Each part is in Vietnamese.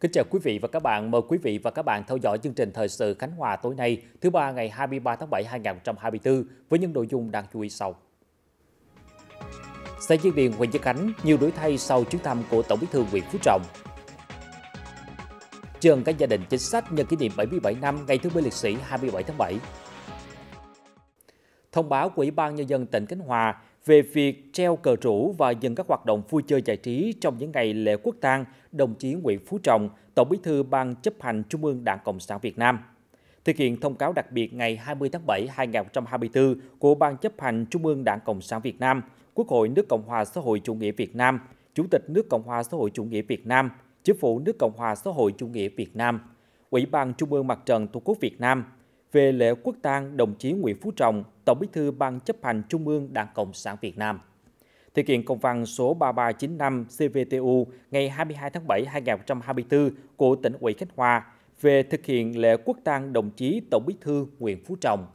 Kính chào quý vị và các bạn. Mời quý vị và các bạn theo dõi chương trình Thời sự Khánh Hòa tối nay, thứ ba ngày 23 tháng 7 2024 với những nội dung đáng chú ý sau. Xã Diên Điền, huyện Diên Khánh, nhiều đổi thay sau chuyến thăm của Tổng bí thư Nguyễn Phú Trọng. Trường các gia đình chính sách nhân kỷ niệm 77 năm ngày thứ binh liệt sĩ 27 tháng 7 thông báo của Ủy ban Nhân dân tỉnh Khánh Hòa về việc treo cờ rủ và dừng các hoạt động vui chơi giải trí trong những ngày lễ quốc tang, đồng chí Nguyễn Phú Trọng, Tổng bí thư Ban chấp hành Trung ương Đảng Cộng sản Việt Nam. Thực hiện thông cáo đặc biệt ngày 20 tháng 7 2024 của Ban chấp hành Trung ương Đảng Cộng sản Việt Nam, Quốc hội nước Cộng hòa xã hội chủ nghĩa Việt Nam, Chủ tịch nước Cộng hòa xã hội chủ nghĩa Việt Nam, Chính phủ nước Cộng hòa xã hội chủ nghĩa Việt Nam, Ủy ban Trung ương Mặt trận Tổ quốc Việt Nam về lễ quốc tang đồng chí Nguyễn Phú Trọng, Tổng Bí thư Ban chấp hành Trung ương Đảng Cộng sản Việt Nam. Thực hiện công văn số 3395 CVTU ngày 22 tháng 7 2024 của tỉnh ủy Khánh Hòa về thực hiện lễ quốc tang đồng chí Tổng Bí thư Nguyễn Phú Trọng.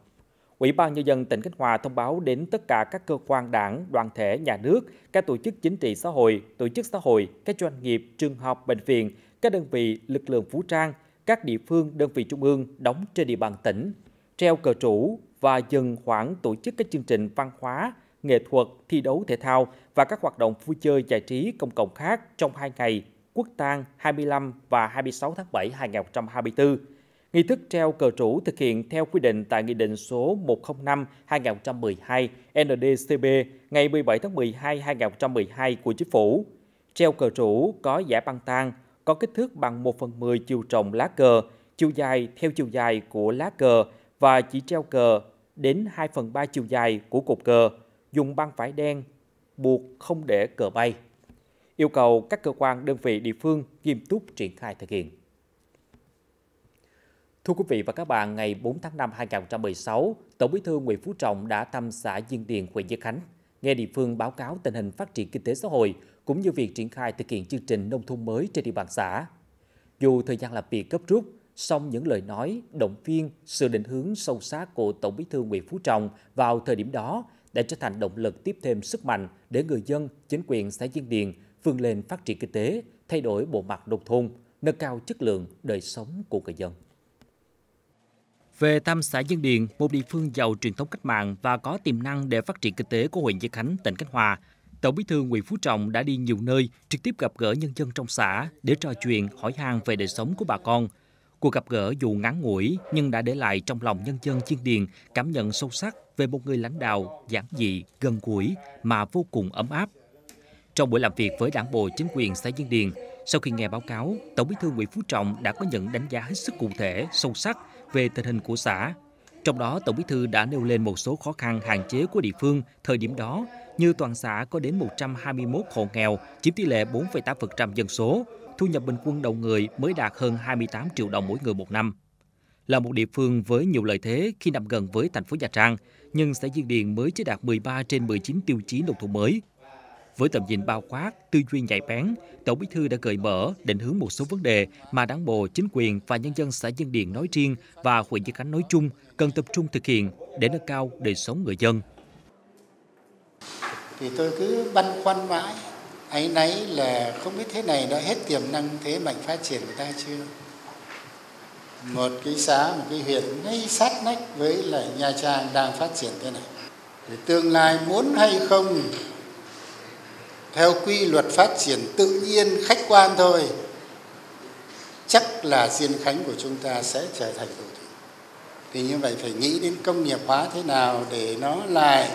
Ủy ban Nhân dân tỉnh Khánh Hòa thông báo đến tất cả các cơ quan đảng, đoàn thể, nhà nước, các tổ chức chính trị xã hội, tổ chức xã hội, các doanh nghiệp, trường học, bệnh viện, các đơn vị, lực lượng vũ trang – các địa phương, đơn vị trung ương đóng trên địa bàn tỉnh, treo cờ chủ và dừng khoảng tổ chức các chương trình văn hóa, nghệ thuật, thi đấu thể thao và các hoạt động vui chơi giải trí công cộng khác trong 2 ngày Quốc tang 25 và 26 tháng 7 2024. Nghi thức treo cờ chủ thực hiện theo quy định tại Nghị định số 105-2012 NDCB ngày 17 tháng 12-2012 của Chính phủ. Treo cờ chủ có giải băng tang có kích thước bằng 1 phần 10 chiều rộng lá cờ, chiều dài theo chiều dài của lá cờ và chỉ treo cờ đến 2 phần 3 chiều dài của cột cờ, dùng băng vải đen buộc không để cờ bay. Yêu cầu các cơ quan đơn vị địa phương nghiêm túc triển khai thực hiện. Thưa quý vị và các bạn, ngày 4 tháng 5 2016, Tổng Bí thư Nguyễn Phú Trọng đã thăm xã Diên Điền, huyện Diên Khánh. Nghe địa phương báo cáo tình hình phát triển kinh tế xã hội, cũng như việc triển khai thực hiện chương trình nông thôn mới trên địa bàn xã. Dù thời gian làm việc gấp rút, song những lời nói, động viên, sự định hướng sâu sát của Tổng bí thư Nguyễn Phú Trọng vào thời điểm đó đã trở thành động lực tiếp thêm sức mạnh để người dân, chính quyền xã Diên Điền vươn lên phát triển kinh tế, thay đổi bộ mặt nông thôn, nâng cao chất lượng đời sống của người dân. Về thăm xã Dân Điền, một địa phương giàu truyền thống cách mạng và có tiềm năng để phát triển kinh tế của huyện Diên Khánh, tỉnh Khánh Hòa, Tổng Bí thư Nguyễn Phú Trọng đã đi nhiều nơi, trực tiếp gặp gỡ nhân dân trong xã để trò chuyện, hỏi han về đời sống của bà con. Cuộc gặp gỡ dù ngắn ngủi nhưng đã để lại trong lòng nhân dân Chiên Điền cảm nhận sâu sắc về một người lãnh đạo giản dị, gần gũi mà vô cùng ấm áp. Trong buổi làm việc với đảng bộ chính quyền xã Chiên Điền, sau khi nghe báo cáo, Tổng Bí thư Nguyễn Phú Trọng đã có những đánh giá hết sức cụ thể, sâu sắc về tình hình của xã. Trong đó, Tổng Bí thư đã nêu lên một số khó khăn hạn chế của địa phương thời điểm đó như toàn xã có đến 121 hộ nghèo, chiếm tỷ lệ 4,8% dân số, thu nhập bình quân đầu người mới đạt hơn 28 triệu đồng mỗi người một năm. Là một địa phương với nhiều lợi thế khi nằm gần với thành phố Nha Trang, nhưng xã Diên Điền mới chỉ đạt 13 trên 19 tiêu chí nông thôn mới. Với tầm nhìn bao quát, tư duy nhạy bén, Tổng Bí thư đã gợi mở định hướng một số vấn đề mà Đảng bộ, chính quyền và nhân dân xã Diên Điền nói riêng và huyện Diên Khánh nói chung cần tập trung thực hiện để nâng cao đời sống người dân thì tôi cứ băn khoăn mãi ấy nấy là không biết thế này đã hết tiềm năng thế mạnh phát triển của ta chưa một cái xã một cái huyện ngay sát nách với lại nha trang đang phát triển thế này thì tương lai muốn hay không theo quy luật phát triển tự nhiên khách quan thôi chắc là diên khánh của chúng ta sẽ trở thành đô thị thì như vậy phải nghĩ đến công nghiệp hóa thế nào để nó lại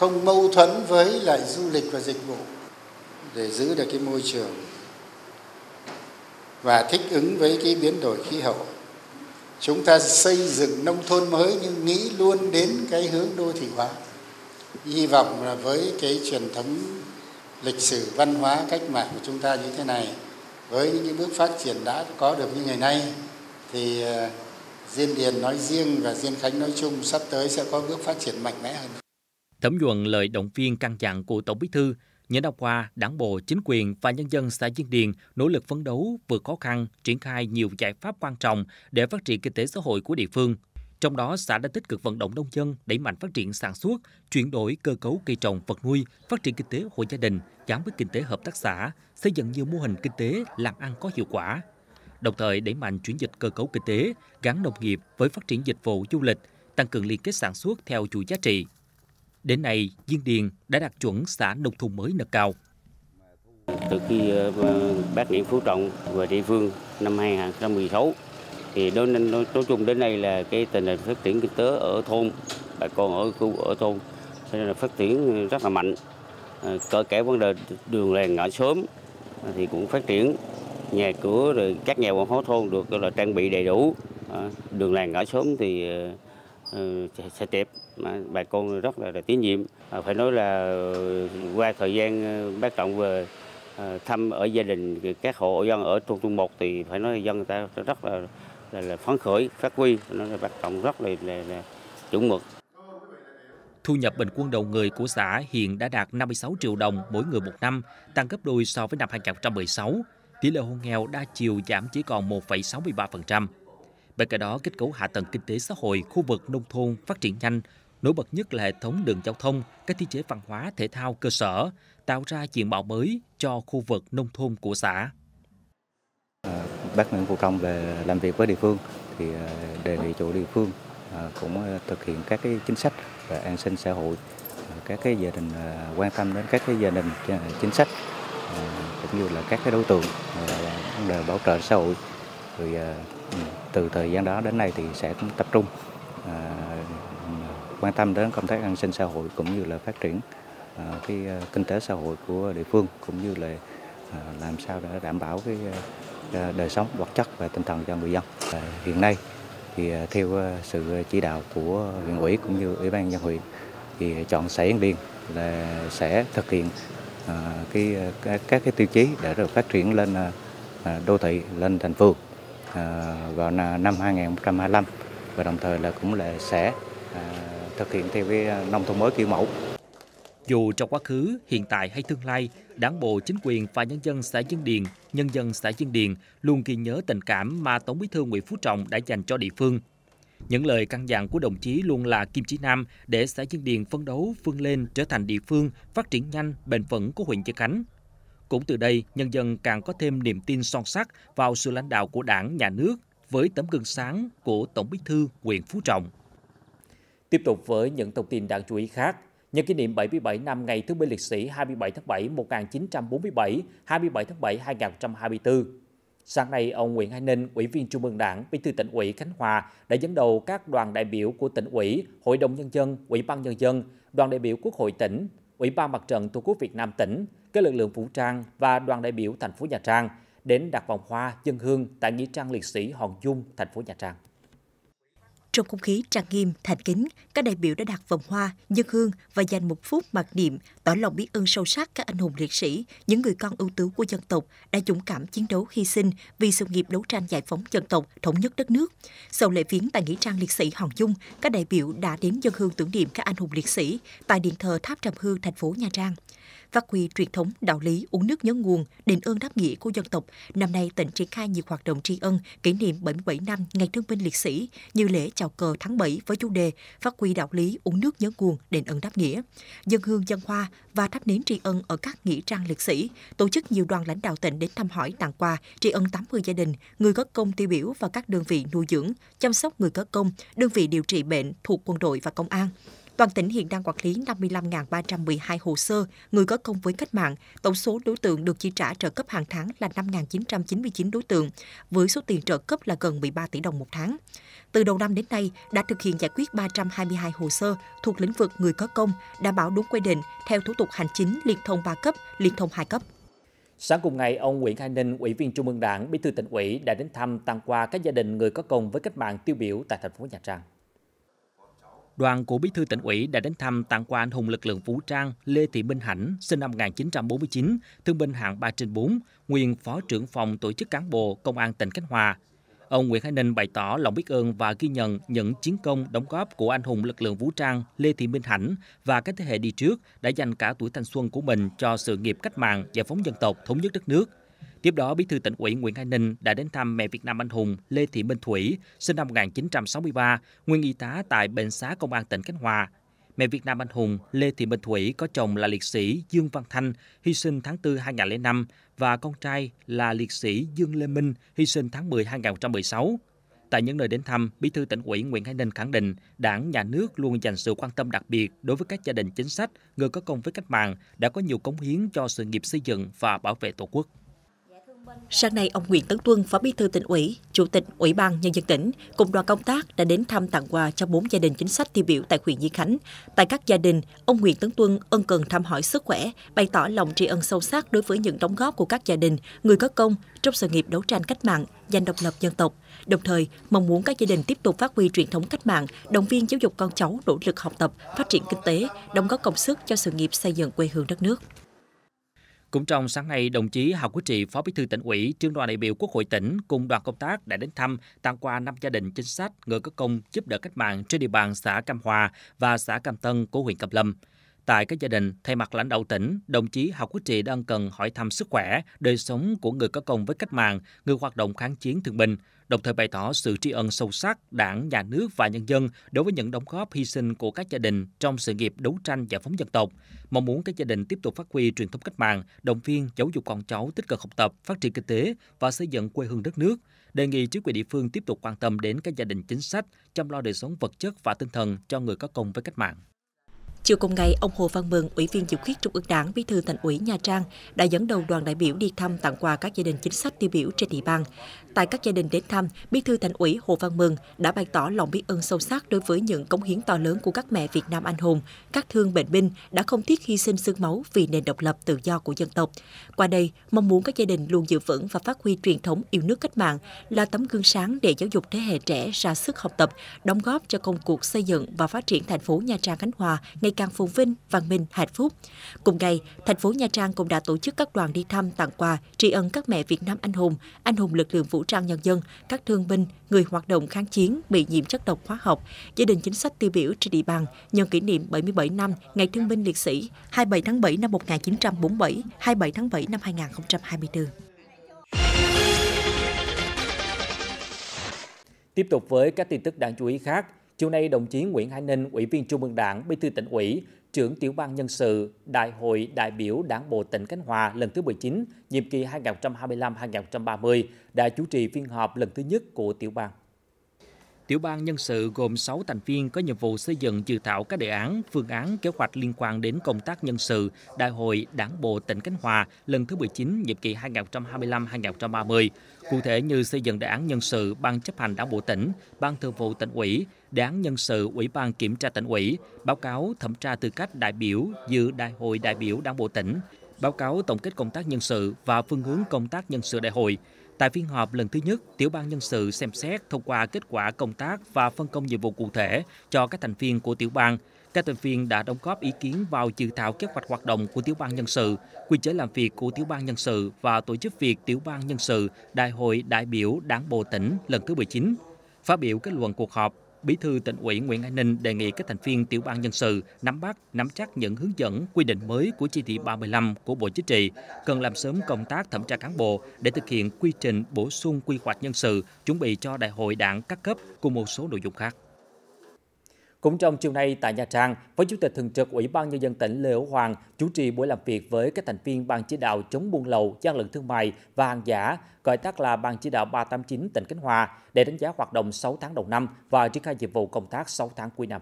không mâu thuẫn với lại du lịch và dịch vụ để giữ được cái môi trường và thích ứng với cái biến đổi khí hậu chúng ta xây dựng nông thôn mới nhưng nghĩ luôn đến cái hướng đô thị hóa hy vọng là với cái truyền thống lịch sử văn hóa cách mạng của chúng ta như thế này với những bước phát triển đã có được như ngày nay thì ờ, diên điền nói riêng và diên khánh nói chung sắp tới sẽ có bước phát triển mạnh mẽ hơn Thẩm nhuận lời động viên căn dặn của Tổng Bí thư, những năm qua, đảng bộ, chính quyền và nhân dân xã Diên Điền nỗ lực phấn đấu vượt khó khăn, triển khai nhiều giải pháp quan trọng để phát triển kinh tế xã hội của địa phương. Trong đó, xã đã tích cực vận động nông dân đẩy mạnh phát triển sản xuất, chuyển đổi cơ cấu cây trồng vật nuôi, phát triển kinh tế hộ gia đình gắn với kinh tế hợp tác xã, xây dựng nhiều mô hình kinh tế làm ăn có hiệu quả. Đồng thời đẩy mạnh chuyển dịch cơ cấu kinh tế, gắn nông nghiệp với phát triển dịch vụ du lịch, tăng cường liên kết sản xuất theo chuỗi giá trị. Đến nay, Diên Điền đã đạt chuẩn xã nông thôn mới nâng cao. Từ khi ờ, bác Nguyễn Phú Trọng về địa phương năm 2016, thì nói, nói, nói chung đến nay là cái tình hình phát triển kinh tế ở thôn, bà con ở khu ở thôn nên là phát triển rất là mạnh. Ờ, cỡ kể vấn đề đường làng ngõ sớm thì cũng phát triển nhà cửa rồi các nhà văn hóa thôn được là trang bị đầy đủ ờ, đường làng ngõ sớm thì Ừ, sẽ tiếp bà con rất là, là tín nhiệm à, phải nói là ừ, qua thời gian ừ, bác trọng về ờ, thăm ở gia đình các hộ dân ở thôn trung một thì phải nói dân ta rất là là, là phấn khởi phát huy nó là bác trọng rất là, là, là chuẩn mực Thu nhập bình quân đầu người của xã hiện đã đạt 56 triệu đồng mỗi người một năm, tăng gấp đôi so với năm 2016. Tỷ lệ hộ nghèo đa chiều giảm chỉ còn 1,63%. Bên cạnh đó, kết cấu hạ tầng kinh tế xã hội khu vực nông thôn phát triển nhanh, nổi bật nhất là hệ thống đường giao thông, các thiết chế văn hóa thể thao cơ sở, tạo ra diện mạo mới cho khu vực nông thôn của xã. À, bác Nguyễn Phụ Công về làm việc với địa phương thì à, đề nghị chủ địa phương à, cũng thực hiện các cái chính sách về an sinh xã hội, các cái gia đình quan tâm đến các cái gia đình chính sách cũng như là các cái đối tượng vấn đề bảo trợ xã hội rồi từ thời gian đó đến nay thì sẽ tập trung à, quan tâm đến công tác an sinh xã hội cũng như là phát triển à, cái à, kinh tế xã hội của địa phương cũng như là làm sao để đảm bảo cái đời sống vật chất và tinh thần cho người dân. Hiện nay thì theo sự chỉ đạo của huyện ủy cũng như ủy ban nhân huyện thì chọn xã Yên Điền là sẽ thực hiện cái các cái tiêu chí để được phát triển lên đô thị lên thành phường À, vào năm 2025 và đồng thời là cũng là sẽ à, thực hiện theo cái à, nông thôn mới kiểu mẫu. Dù trong quá khứ, hiện tại hay tương lai, Đảng bộ, chính quyền và nhân dân xã Dân Điền, nhân dân xã Dân Điền luôn ghi nhớ tình cảm mà Tổng Bí thư Nguyễn Phú Trọng đã dành cho địa phương. Những lời căn dặn của đồng chí luôn là kim chỉ nam để xã Dân Điền phấn đấu vươn lên trở thành địa phương phát triển nhanh, bền vững của huyện Chợ Khánh. Cũng từ đây, nhân dân càng có thêm niềm tin son sắc vào sự lãnh đạo của đảng, nhà nước với tấm gương sáng của Tổng bí thư Nguyễn Phú Trọng. Tiếp tục với những thông tin đáng chú ý khác, nhân kỷ niệm 77 năm ngày thương binh liệt sĩ 27 tháng 7 1947, 27 tháng 7 2024. Sáng nay, ông Nguyễn Hải Ninh, Ủy viên Trung ương Đảng, Bí thư tỉnh ủy Khánh Hòa đã dẫn đầu các đoàn đại biểu của tỉnh ủy, Hội đồng Nhân dân, Ủy ban Nhân dân, đoàn đại biểu Quốc hội tỉnh Ủy ban Mặt trận Tổ quốc Việt Nam tỉnh, các lực lượng vũ trang và đoàn đại biểu thành phố Nha Trang đến đặt vòng hoa dân hương tại nghĩa trang liệt sĩ Hòn Dung, thành phố Nha Trang. Trong không khí trang nghiêm, thành kính, các đại biểu đã đặt vòng hoa, dân hương và dành một phút mặc niệm, tỏ lòng biết ơn sâu sắc các anh hùng liệt sĩ, những người con ưu tú của dân tộc đã dũng cảm chiến đấu hy sinh vì sự nghiệp đấu tranh giải phóng dân tộc, thống nhất đất nước. Sau lễ viếng tại nghĩa trang liệt sĩ Hòn Dung, các đại biểu đã đến dân hương tưởng niệm các anh hùng liệt sĩ tại điện thờ Tháp Trầm Hương, thành phố Nha Trang phát huy truyền thống đạo lý uống nước nhớ nguồn, đền ơn đáp nghĩa của dân tộc. Năm nay, tỉnh triển khai nhiều hoạt động tri ân kỷ niệm 77 năm Ngày Thương binh Liệt sĩ như lễ chào cờ tháng 7 với chủ đề Phát huy đạo lý uống nước nhớ nguồn, đền ơn đáp nghĩa, dân hương dân hoa và thắp nến tri ân ở các nghĩa trang liệt sĩ, tổ chức nhiều đoàn lãnh đạo tỉnh đến thăm hỏi tặng quà, tri ân 80 gia đình, người có công tiêu biểu và các đơn vị nuôi dưỡng, chăm sóc người có công, đơn vị điều trị bệnh thuộc quân đội và công an. Toàn tỉnh hiện đang quản lý 55.312 hồ sơ người có công với cách mạng. Tổng số đối tượng được chi trả trợ cấp hàng tháng là 5.999 đối tượng, với số tiền trợ cấp là gần 13 tỷ đồng một tháng. Từ đầu năm đến nay, đã thực hiện giải quyết 322 hồ sơ thuộc lĩnh vực người có công, đảm bảo đúng quy định theo thủ tục hành chính liên thông 3 cấp, liên thông 2 cấp. Sáng cùng ngày, ông Nguyễn Khai Ninh, Ủy viên Trung ương Đảng, Bí thư tỉnh ủy đã đến thăm tặng quà các gia đình người có công với cách mạng tiêu biểu tại thành phố Nha Trang đoàn của Bí thư tỉnh ủy đã đến thăm tặng quà anh hùng lực lượng vũ trang Lê Thị Minh Hạnh, sinh năm 1949, thương binh hạng 3 trên 4, nguyên Phó trưởng phòng tổ chức cán bộ Công an tỉnh Khánh Hòa. Ông Nguyễn Hải Ninh bày tỏ lòng biết ơn và ghi nhận những chiến công đóng góp của anh hùng lực lượng vũ trang Lê Thị Minh Hạnh và các thế hệ đi trước đã dành cả tuổi thanh xuân của mình cho sự nghiệp cách mạng, giải phóng dân tộc, thống nhất đất nước. Tiếp đó, Bí thư tỉnh ủy Nguyễn Hải Ninh đã đến thăm mẹ Việt Nam anh hùng Lê Thị Minh Thủy, sinh năm 1963, nguyên y tá tại Bệnh xá Công an tỉnh Khánh Hòa. Mẹ Việt Nam anh hùng Lê Thị Minh Thủy có chồng là liệt sĩ Dương Văn Thanh, hy sinh tháng 4 2005 và con trai là liệt sĩ Dương Lê Minh, hy sinh tháng 10 2016. Tại những nơi đến thăm, Bí thư tỉnh ủy Nguyễn Hải Ninh khẳng định Đảng, Nhà nước luôn dành sự quan tâm đặc biệt đối với các gia đình chính sách, người có công với cách mạng đã có nhiều cống hiến cho sự nghiệp xây dựng và bảo vệ Tổ quốc. Sáng nay, ông Nguyễn Tấn Tuân, Phó Bí thư tỉnh ủy, Chủ tịch Ủy ban Nhân dân tỉnh cùng đoàn công tác đã đến thăm tặng quà cho bốn gia đình chính sách tiêu biểu tại huyện Diên Khánh. Tại các gia đình, ông Nguyễn Tấn Tuân ân cần thăm hỏi sức khỏe, bày tỏ lòng tri ân sâu sắc đối với những đóng góp của các gia đình, người có công trong sự nghiệp đấu tranh cách mạng, giành độc lập dân tộc. Đồng thời, mong muốn các gia đình tiếp tục phát huy truyền thống cách mạng, động viên giáo dục con cháu nỗ lực học tập, phát triển kinh tế, đóng góp công sức cho sự nghiệp xây dựng quê hương đất nước. Cũng trong sáng nay, đồng chí Hà Quý Trị, Phó Bí thư tỉnh ủy, Trưởng đoàn đại biểu Quốc hội tỉnh cùng đoàn công tác đã đến thăm tặng quà năm gia đình chính sách người có công giúp đỡ cách mạng trên địa bàn xã Cam Hòa và xã Cam Tân của huyện Cam Lâm. Tại các gia đình, thay mặt lãnh đạo tỉnh, đồng chí học Quốc Trị đang cần hỏi thăm sức khỏe, đời sống của người có công với cách mạng, người hoạt động kháng chiến thương binh, đồng thời bày tỏ sự tri ân sâu sắc đảng, nhà nước và nhân dân đối với những đóng góp hy sinh của các gia đình trong sự nghiệp đấu tranh giải phóng dân tộc, mong muốn các gia đình tiếp tục phát huy truyền thống cách mạng, động viên giáo dục con cháu tích cực học tập, phát triển kinh tế và xây dựng quê hương đất nước, đề nghị chính quyền địa phương tiếp tục quan tâm đến các gia đình chính sách, chăm lo đời sống vật chất và tinh thần cho người có công với cách mạng. Chiều cùng ngày, ông Hồ Văn Mừng, Ủy viên Dự khuyết Trung ương Đảng, Bí thư Thành ủy Nha Trang đã dẫn đầu đoàn đại biểu đi thăm tặng quà các gia đình chính sách tiêu biểu trên địa bàn. Tại các gia đình đến thăm, Bí thư Thành ủy Hồ Văn Mừng đã bày tỏ lòng biết ơn sâu sắc đối với những cống hiến to lớn của các mẹ Việt Nam anh hùng, các thương bệnh binh đã không tiếc hy sinh xương máu vì nền độc lập tự do của dân tộc. Qua đây, mong muốn các gia đình luôn giữ vững và phát huy truyền thống yêu nước cách mạng là tấm gương sáng để giáo dục thế hệ trẻ ra sức học tập, đóng góp cho công cuộc xây dựng và phát triển thành phố Nha Trang Khánh Hòa ngày ngày càng phồn vinh, văn minh, hạnh phúc. Cùng ngày, thành phố Nha Trang cũng đã tổ chức các đoàn đi thăm tặng quà, tri ân các mẹ Việt Nam anh hùng, anh hùng lực lượng vũ trang nhân dân, các thương binh, người hoạt động kháng chiến bị nhiễm chất độc hóa học, gia đình chính sách tiêu biểu trên địa bàn nhân kỷ niệm 77 năm Ngày Thương binh Liệt sĩ 27 tháng 7 năm 1947, 27 tháng 7 năm 2024. Tiếp tục với các tin tức đáng chú ý khác, Chiều nay, đồng chí Nguyễn Hải Ninh, Ủy viên Trung ương Đảng, Bí thư tỉnh ủy, trưởng tiểu ban nhân sự Đại hội đại biểu Đảng bộ tỉnh Khánh Hòa lần thứ 19, nhiệm kỳ 2025-2030 đã chủ trì phiên họp lần thứ nhất của tiểu ban. Tiểu ban nhân sự gồm 6 thành viên có nhiệm vụ xây dựng dự thảo các đề án, phương án, kế hoạch liên quan đến công tác nhân sự Đại hội Đảng bộ tỉnh Khánh Hòa lần thứ 19 nhiệm kỳ 2025-2030. Cụ thể như xây dựng đề án nhân sự Ban chấp hành Đảng bộ tỉnh, Ban thường vụ tỉnh ủy, đề án nhân sự Ủy ban kiểm tra tỉnh ủy, báo cáo thẩm tra tư cách đại biểu dự Đại hội đại biểu Đảng bộ tỉnh, báo cáo tổng kết công tác nhân sự và phương hướng công tác nhân sự đại hội Tại phiên họp lần thứ nhất, Tiểu ban Nhân sự xem xét thông qua kết quả công tác và phân công nhiệm vụ cụ thể cho các thành viên của Tiểu ban. Các thành viên đã đóng góp ý kiến vào dự thảo kế hoạch hoạt động của Tiểu ban Nhân sự, quy chế làm việc của Tiểu ban Nhân sự và tổ chức việc Tiểu ban Nhân sự Đại hội đại biểu Đảng Bộ tỉnh lần thứ 19. Phát biểu kết luận cuộc họp, Bí thư tỉnh ủy Nguyễn Hải Ninh đề nghị các thành viên tiểu ban nhân sự nắm bắt, nắm chắc những hướng dẫn, quy định mới của chỉ thị 35 của Bộ Chính trị, cần làm sớm công tác thẩm tra cán bộ để thực hiện quy trình bổ sung quy hoạch nhân sự, chuẩn bị cho đại hội đảng các cấp cùng một số nội dung khác. Cũng trong chiều nay tại Nha Trang, Phó Chủ tịch Thường trực Ủy ban Nhân dân tỉnh Lê Hữu Hoàng chủ trì buổi làm việc với các thành viên Ban chỉ đạo chống buôn lậu, gian lận thương mại và hàng giả, gọi tắt là Ban chỉ đạo 389 tỉnh Khánh Hòa để đánh giá hoạt động 6 tháng đầu năm và triển khai nhiệm vụ công tác 6 tháng cuối năm.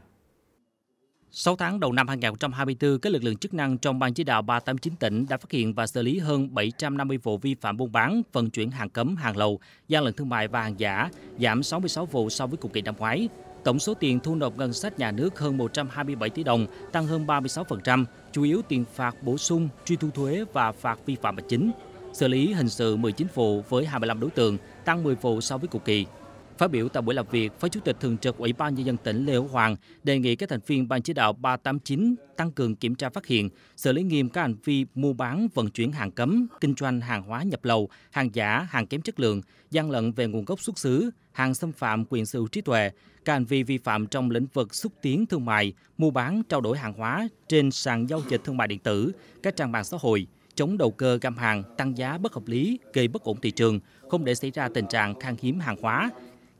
6 tháng đầu năm 2024, các lực lượng chức năng trong Ban chỉ đạo 389 tỉnh đã phát hiện và xử lý hơn 750 vụ vi phạm buôn bán, vận chuyển hàng cấm, hàng lậu, gian lận thương mại và hàng giả, giảm 66 vụ so với cùng kỳ năm ngoái. Tổng số tiền thu nộp ngân sách nhà nước hơn 127 tỷ đồng, tăng hơn 36%, chủ yếu tiền phạt bổ sung, truy thu thuế và phạt vi phạm hành chính. Xử lý hình sự 19 vụ với 25 đối tượng, tăng 10 vụ so với cùng kỳ. Phát biểu tại buổi làm việc, Phó Chủ tịch Thường trực Ủy ban Nhân dân tỉnh Lê Hữu Hoàng đề nghị các thành viên Ban chỉ đạo 389 tăng cường kiểm tra phát hiện, xử lý nghiêm các hành vi mua bán, vận chuyển hàng cấm, kinh doanh hàng hóa nhập lậu, hàng giả, hàng kém chất lượng, gian lận về nguồn gốc xuất xứ, hàng xâm phạm quyền sở hữu trí tuệ, các hành vi vi phạm trong lĩnh vực xúc tiến thương mại, mua bán, trao đổi hàng hóa trên sàn giao dịch thương mại điện tử, các trang mạng xã hội, chống đầu cơ găm hàng, tăng giá bất hợp lý, gây bất ổn thị trường, không để xảy ra tình trạng khan hiếm hàng hóa,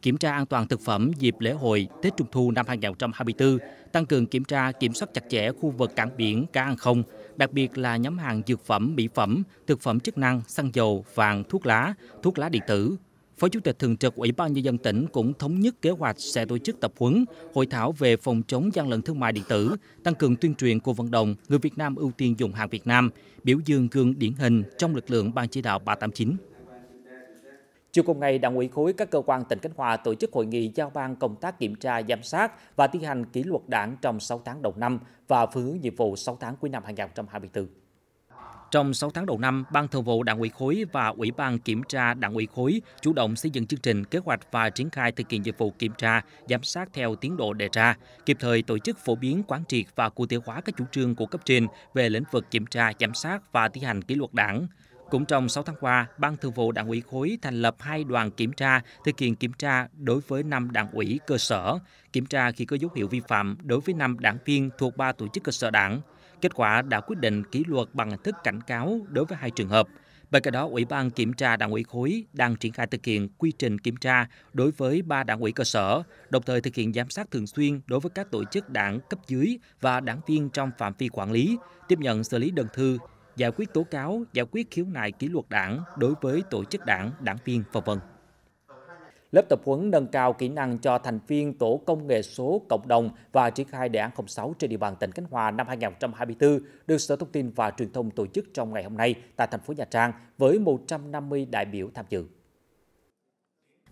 kiểm tra an toàn thực phẩm dịp lễ hội Tết Trung thu năm 2024, tăng cường kiểm tra kiểm soát chặt chẽ khu vực cảng biển, cá ăn không, đặc biệt là nhóm hàng dược phẩm, mỹ phẩm, thực phẩm chức năng, xăng dầu, vàng, thuốc lá, thuốc lá điện tử. Phó Chủ tịch Thường trực Ủy ban Nhân dân tỉnh cũng thống nhất kế hoạch sẽ tổ chức tập huấn, hội thảo về phòng chống gian lận thương mại điện tử, tăng cường tuyên truyền cuộc vận động người Việt Nam ưu tiên dùng hàng Việt Nam, biểu dương gương điển hình trong lực lượng Ban chỉ đạo 389. Chiều cùng ngày, Đảng ủy khối các cơ quan tỉnh Khánh Hòa tổ chức hội nghị giao ban công tác kiểm tra, giám sát và tiến hành kỷ luật đảng trong 6 tháng đầu năm và phương hướng nhiệm vụ 6 tháng cuối năm 2024. Trong 6 tháng đầu năm, Ban Thường vụ Đảng ủy khối và Ủy ban Kiểm tra Đảng ủy khối chủ động xây dựng chương trình, kế hoạch và triển khai thực hiện nhiệm vụ kiểm tra, giám sát theo tiến độ đề ra, kịp thời tổ chức phổ biến quán triệt và cụ thể hóa các chủ trương của cấp trên về lĩnh vực kiểm tra, giám sát và thi hành kỷ luật đảng. Cũng trong 6 tháng qua, Ban Thường vụ Đảng ủy khối thành lập hai đoàn kiểm tra thực hiện kiểm tra đối với 5 đảng ủy cơ sở, kiểm tra khi có dấu hiệu vi phạm đối với 5 đảng viên thuộc 3 tổ chức cơ sở đảng. Kết quả đã quyết định kỷ luật bằng hình thức cảnh cáo đối với hai trường hợp. Bên cạnh đó, Ủy ban Kiểm tra Đảng ủy khối đang triển khai thực hiện quy trình kiểm tra đối với ba đảng ủy cơ sở, đồng thời thực hiện giám sát thường xuyên đối với các tổ chức đảng cấp dưới và đảng viên trong phạm vi quản lý, tiếp nhận xử lý đơn thư, giải quyết tố cáo, giải quyết khiếu nại kỷ luật đảng đối với tổ chức đảng, đảng viên và vân. Lớp tập huấn nâng cao kỹ năng cho thành viên tổ công nghệ số cộng đồng và triển khai đề án 06 trên địa bàn tỉnh Khánh Hòa năm 2024 được Sở Thông tin và Truyền thông tổ chức trong ngày hôm nay tại thành phố Nha Trang với 150 đại biểu tham dự.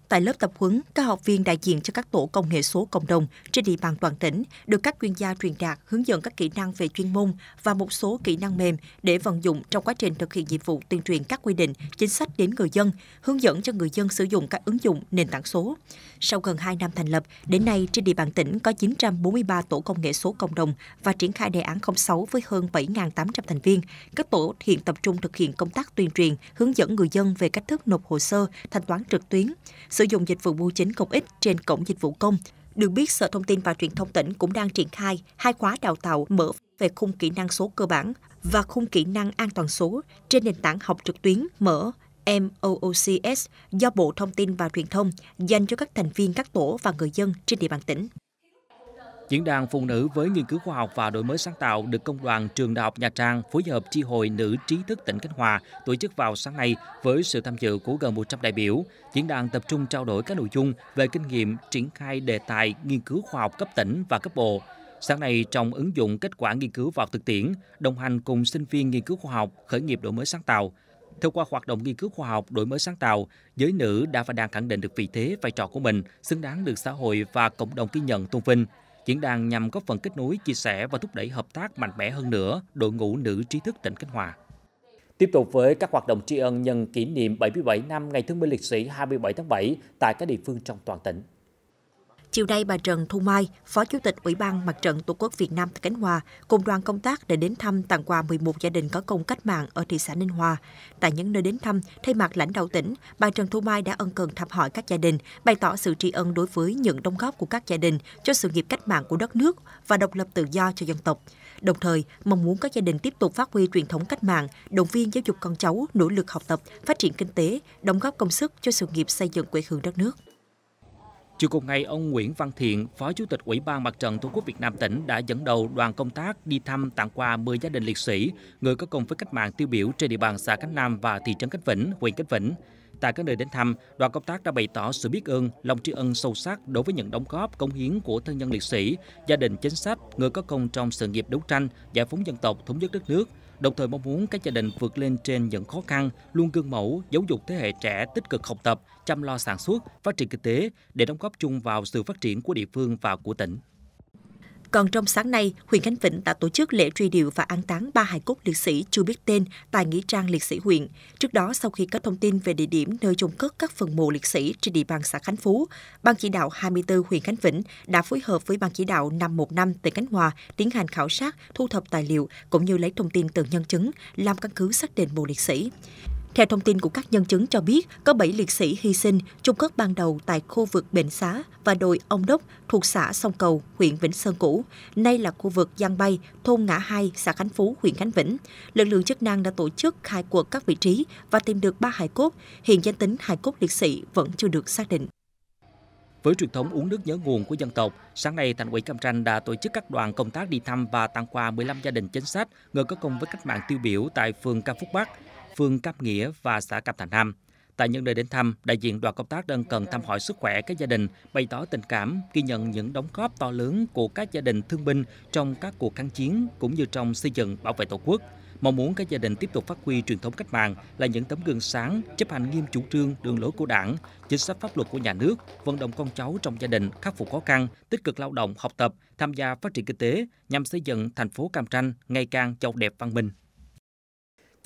Tại lớp tập huấn, các học viên đại diện cho các tổ công nghệ số cộng đồng trên địa bàn toàn tỉnh được các chuyên gia truyền đạt hướng dẫn các kỹ năng về chuyên môn và một số kỹ năng mềm để vận dụng trong quá trình thực hiện nhiệm vụ tuyên truyền các quy định, chính sách đến người dân, hướng dẫn cho người dân sử dụng các ứng dụng nền tảng số. Sau gần 2 năm thành lập, đến nay trên địa bàn tỉnh có 943 tổ công nghệ số cộng đồng và triển khai đề án 06 với hơn 7.800 thành viên. Các tổ hiện tập trung thực hiện công tác tuyên truyền, hướng dẫn người dân về cách thức nộp hồ sơ, thanh toán trực tuyến sử dụng dịch vụ bưu chính công ích trên cổng dịch vụ công. Được biết, Sở Thông tin và Truyền thông tỉnh cũng đang triển khai hai khóa đào tạo mở về khung kỹ năng số cơ bản và khung kỹ năng an toàn số trên nền tảng học trực tuyến mở MOOCS do Bộ Thông tin và Truyền thông dành cho các thành viên các tổ và người dân trên địa bàn tỉnh. Diễn đàn Phụ nữ với nghiên cứu khoa học và đổi mới sáng tạo được Công đoàn Trường Đại học nhà Trang phối hợp Chi hội Nữ trí thức tỉnh Khánh Hòa tổ chức vào sáng nay với sự tham dự của gần 100 đại biểu. Diễn đàn tập trung trao đổi các nội dung về kinh nghiệm triển khai đề tài nghiên cứu khoa học cấp tỉnh và cấp bộ, Sáng nay, trong ứng dụng kết quả nghiên cứu vào thực tiễn, đồng hành cùng sinh viên nghiên cứu khoa học, khởi nghiệp đổi mới sáng tạo. Thông qua hoạt động nghiên cứu khoa học, đổi mới sáng tạo, giới nữ đã và đang khẳng định được vị thế, vai trò của mình, xứng đáng được xã hội và cộng đồng ghi nhận tôn vinh. Diễn đàn nhằm góp phần kết nối, chia sẻ và thúc đẩy hợp tác mạnh mẽ hơn nữa đội ngũ nữ trí thức tỉnh Khánh Hòa. Tiếp tục với các hoạt động tri ân nhân kỷ niệm 77 năm Ngày Thương binh Liệt sĩ 27 tháng 7 tại các địa phương trong toàn tỉnh. Chiều nay, bà Trần Thu Mai, Phó Chủ tịch Ủy ban Mặt trận Tổ quốc Việt Nam tại Khánh Hòa, cùng đoàn công tác đã đến thăm tặng quà 11 gia đình có công cách mạng ở thị xã Ninh Hòa. Tại những nơi đến thăm, thay mặt lãnh đạo tỉnh, bà Trần Thu Mai đã ân cần thăm hỏi các gia đình, bày tỏ sự tri ân đối với những đóng góp của các gia đình cho sự nghiệp cách mạng của đất nước và độc lập tự do cho dân tộc. Đồng thời, mong muốn các gia đình tiếp tục phát huy truyền thống cách mạng, động viên giáo dục con cháu nỗ lực học tập, phát triển kinh tế, đóng góp công sức cho sự nghiệp xây dựng quê hương đất nước. Chiều cùng ngày, ông Nguyễn Văn Thiện, Phó Chủ tịch Ủy ban Mặt trận Tổ quốc Việt Nam tỉnh đã dẫn đầu đoàn công tác đi thăm tặng quà 10 gia đình liệt sĩ, người có công với cách mạng tiêu biểu trên địa bàn xã Khánh Nam và thị trấn Khánh Vĩnh, huyện Khánh Vĩnh. Tại các nơi đến thăm, đoàn công tác đã bày tỏ sự biết ơn, lòng tri ân sâu sắc đối với những đóng góp, công hiến của thân nhân liệt sĩ, gia đình chính sách, người có công trong sự nghiệp đấu tranh, giải phóng dân tộc, thống nhất đất nước, đồng thời mong muốn các gia đình vượt lên trên những khó khăn, luôn gương mẫu, giáo dục thế hệ trẻ tích cực học tập, chăm lo sản xuất, phát triển kinh tế để đóng góp chung vào sự phát triển của địa phương và của tỉnh. Còn trong sáng nay, huyện Khánh Vĩnh đã tổ chức lễ truy điệu và an táng ba hài cốt liệt sĩ chưa biết tên tại nghĩa trang liệt sĩ huyện. Trước đó, sau khi có thông tin về địa điểm nơi chôn cất các phần mộ liệt sĩ trên địa bàn xã Khánh Phú, Ban chỉ đạo 24 huyện Khánh Vĩnh đã phối hợp với Ban chỉ đạo 515 tỉnh Khánh Hòa tiến hành khảo sát, thu thập tài liệu cũng như lấy thông tin từ nhân chứng làm căn cứ xác định mộ liệt sĩ. Theo thông tin của các nhân chứng cho biết, có 7 liệt sĩ hy sinh chung cất ban đầu tại khu vực Bệnh Xá và đồi Ông Đốc thuộc xã Sông Cầu, huyện Vĩnh Sơn Cũ, nay là khu vực Giang Bay, thôn Ngã Hai, xã Khánh Phú, huyện Khánh Vĩnh. Lực lượng chức năng đã tổ chức khai quật các vị trí và tìm được 3 hài cốt. Hiện danh tính hài cốt liệt sĩ vẫn chưa được xác định. Với truyền thống uống nước nhớ nguồn của dân tộc, sáng nay Thành ủy Cam Ranh đã tổ chức các đoàn công tác đi thăm và tặng quà 15 gia đình chính sách, người có công với cách mạng tiêu biểu tại phường Cam Phúc Bắc phương Cáp Nghĩa và xã Cáp Thành Nam. Tại những nơi đến thăm, đại diện đoàn công tác đơn cần thăm hỏi sức khỏe các gia đình, bày tỏ tình cảm, ghi nhận những đóng góp to lớn của các gia đình thương binh trong các cuộc kháng chiến cũng như trong xây dựng bảo vệ Tổ quốc. Mong muốn các gia đình tiếp tục phát huy truyền thống cách mạng là những tấm gương sáng, chấp hành nghiêm chủ trương, đường lối của Đảng, chính sách pháp luật của nhà nước, vận động con cháu trong gia đình khắc phục khó khăn, tích cực lao động, học tập, tham gia phát triển kinh tế nhằm xây dựng thành phố Cam Ranh ngày càng giàu đẹp văn minh.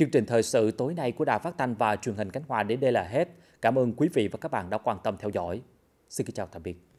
Chương trình thời sự tối nay của Đài Phát thanh và Truyền hình Cánh Hòa đến đây là hết. Cảm ơn quý vị và các bạn đã quan tâm theo dõi. Xin kính chào tạm biệt.